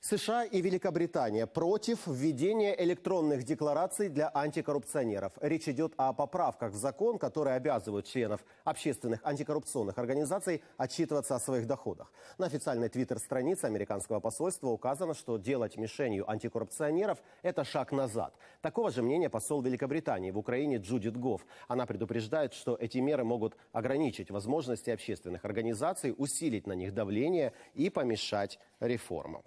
США и Великобритания против введения электронных деклараций для антикоррупционеров. Речь идет о поправках в закон, которые обязывают членов общественных антикоррупционных организаций отчитываться о своих доходах. На официальной твиттер-странице американского посольства указано, что делать мишенью антикоррупционеров – это шаг назад. Такого же мнения посол Великобритании в Украине Джудит Гофф. Она предупреждает, что эти меры могут ограничить возможности общественных организаций, усилить на них давление и помешать реформам.